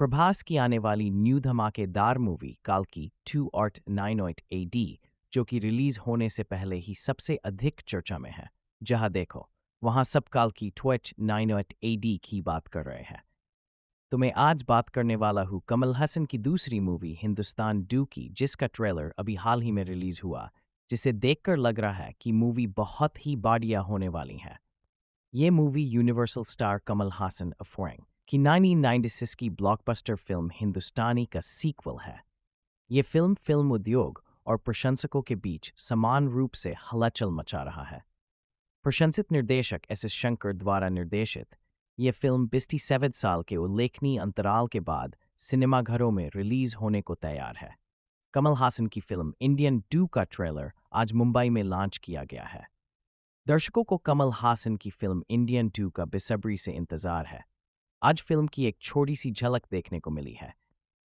प्रभास की आने वाली न्यू धमाकेदार मूवी काल्की two eight nine eight A D जो कि रिलीज होने से पहले ही सबसे अधिक चर्चा में है जहां देखो वहां सब काल्की ट्वेट नाइन ऑइट ए डी की बात कर रहे हैं तो मैं आज बात करने वाला हूँ कमल हसन की दूसरी मूवी हिंदुस्तान डू की जिसका ट्रेलर अभी हाल ही में रिलीज हुआ जिसे देखकर लग रहा है कि मूवी बहुत ही बाडिया होने वाली है ये movie universal star Kamal Haasan अफोरेंग कि 1996 की ब्लॉकबस्टर फिल्म हिंदुस्तानी का सीक्वल है ये फिल्म फिल्म उद्योग और प्रशंसकों के बीच समान रूप से हलचल मचा रहा है प्रशंसित निर्देशक एस एस शंकर द्वारा निर्देशित ये फिल्म बिस्टी सेवन साल के उल्लेखनीय अंतराल के बाद सिनेमाघरों में रिलीज होने को तैयार है कमल हासन की फिल्म इंडियन टू का ट्रेलर आज मुंबई में लॉन्च किया गया है दर्शकों को कमल हासन की फिल्म इंडियन टू का बेसब्री से इंतजार है आज फिल्म की एक छोटी सी झलक देखने को मिली है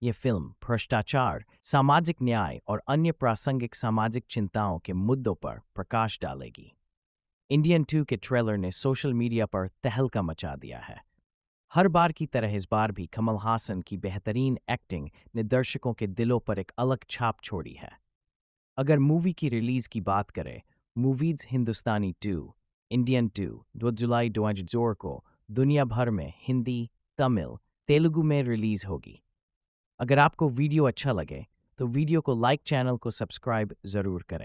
ये फिल्म भ्रष्टाचार सामाजिक न्याय और अन्य प्रासंगिक सामाजिक चिंताओं के मुद्दों पर प्रकाश डालेगी इंडियन टू के ट्रेलर ने सोशल मीडिया पर तहलका मचा दिया है हर बार की तरह इस बार भी कमल हासन की बेहतरीन एक्टिंग ने दर्शकों के दिलों पर एक अलग छाप छोड़ी है अगर मूवी की रिलीज की बात करें movies Hindustani two Indian two दो जुलाई दो को दुनिया भर में हिंदी तमिल तेलुगु में रिलीज़ होगी अगर आपको वीडियो अच्छा लगे तो वीडियो को लाइक चैनल को सब्सक्राइब ज़रूर करें